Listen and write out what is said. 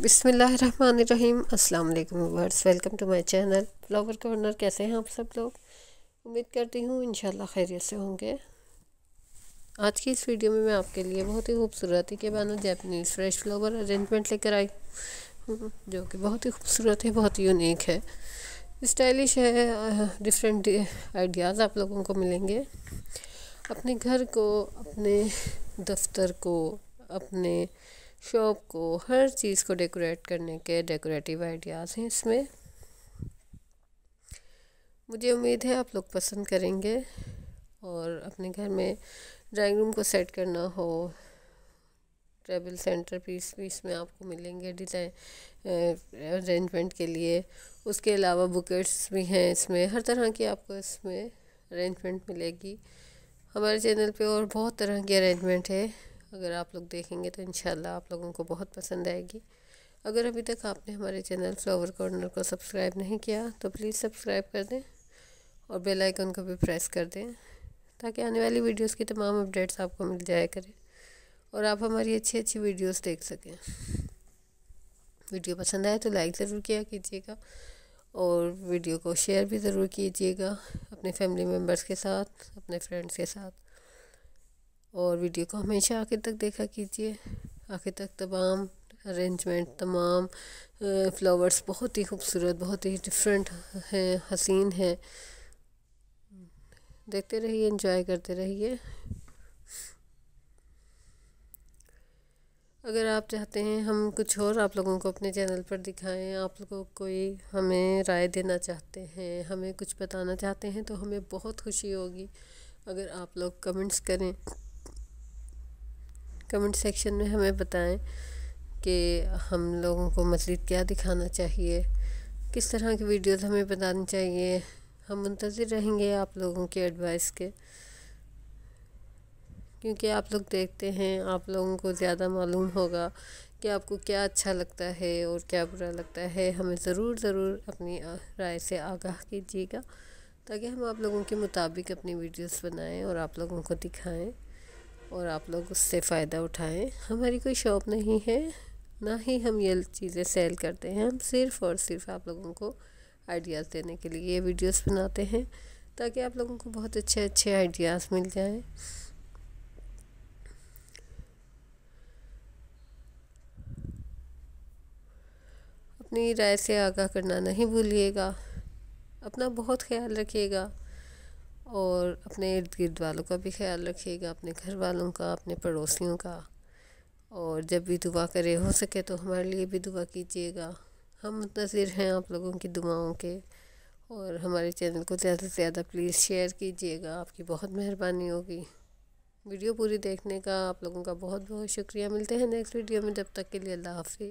बिसमीम् अल्लाम वर्स welcome to my channel Flower Corner कैसे हैं आप सब लोग उम्मीद करती हूँ इन खैरियत से होंगे आज की इस वीडियो में मैं आपके लिए बहुत ही खूबसूरती के बानो जैपनीज़ फ्रेश फ्लावर अरेंजमेंट लेकर आई हूँ जो कि बहुत ही खूबसूरत है बहुत ही यूनिक है स्टाइलिश है डिफरेंट आइडियाज़ आप लोगों को मिलेंगे अपने घर को अपने दफ्तर को अपने शॉप को हर चीज़ को डेकोरेट करने के डेकोरेटिव आइडियाज़ हैं इसमें मुझे उम्मीद है आप लोग पसंद करेंगे और अपने घर में ड्राइंग रूम को सेट करना हो टेबल सेंटर पीस भी इसमें आपको मिलेंगे डिज़ाइन अरेंजमेंट के लिए उसके अलावा बुकेट्स भी हैं इसमें हर तरह की आपको इसमें अरेंजमेंट मिलेगी हमारे चैनल पे और बहुत तरह की अरेंजमेंट है अगर आप लोग देखेंगे तो इन आप लोगों को बहुत पसंद आएगी अगर अभी तक आपने हमारे चैनल फ्लावर कॉर्नर को सब्सक्राइब नहीं किया तो प्लीज़ सब्सक्राइब कर दें और बेल आइकन को भी प्रेस कर दें ताकि आने वाली वीडियोस की तमाम अपडेट्स आपको मिल जाया करें और आप हमारी अच्छी अच्छी वीडियोस देख सकें वीडियो पसंद आए तो लाइक ज़रूर किया कीजिएगा और वीडियो को शेयर भी ज़रूर कीजिएगा अपने फैमिली मेम्बर्स के साथ अपने फ्रेंड्स के साथ और वीडियो को हमेशा आखिर तक देखा कीजिए आखिर तक तमाम अरेंजमेंट तमाम फ्लावर्स बहुत ही खूबसूरत बहुत ही डिफरेंट हैं हसीन हैं देखते रहिए इंजॉय करते रहिए अगर आप चाहते हैं हम कुछ और आप लोगों को अपने चैनल पर दिखाएं आप लोगों को कोई हमें राय देना चाहते हैं हमें कुछ बताना चाहते हैं तो हमें बहुत खुशी होगी अगर आप लोग कमेंट्स करें कमेंट सेक्शन में हमें बताएं कि हम लोगों को मज़ीद क्या दिखाना चाहिए किस तरह की वीडियोस हमें बतानी चाहिए हम मुंतज़र रहेंगे आप लोगों के एडवाइस के क्योंकि आप लोग देखते हैं आप लोगों को ज़्यादा मालूम होगा कि आपको क्या अच्छा लगता है और क्या बुरा लगता है हमें ज़रूर ज़रूर अपनी राय से आगाह कीजिएगा ताकि हम आप लोगों के मुताबिक अपनी वीडियोस बनाएं और आप लोगों को दिखाएं और आप लोग उससे फ़ायदा उठाएं हमारी कोई शॉप नहीं है ना ही हम ये चीज़ें सेल करते हैं हम सिर्फ़ और सिर्फ आप लोगों को आइडियाज़ देने के लिए ये वीडियोस बनाते हैं ताकि आप लोगों को बहुत अच्छे अच्छे आइडियाज़ मिल जाएं अपनी राय से आगाह करना नहीं भूलिएगा अपना बहुत ख्याल रखिएगा और अपने इर्द गिर्द वालों का भी ख्याल रखिएगा अपने घर वालों का अपने पड़ोसियों का और जब भी दुआ करे हो सके तो हमारे लिए भी दुआ कीजिएगा हम मुंतज़िर हैं आप लोगों की दुआओं के और हमारे चैनल को ज़्यादा से ज़्यादा प्लीज़ शेयर कीजिएगा आपकी बहुत मेहरबानी होगी वीडियो पूरी देखने का आप लोगों का बहुत बहुत शुक्रिया मिलते हैं नेक्स्ट वीडियो में जब तक के लिए अल्लाह हाफि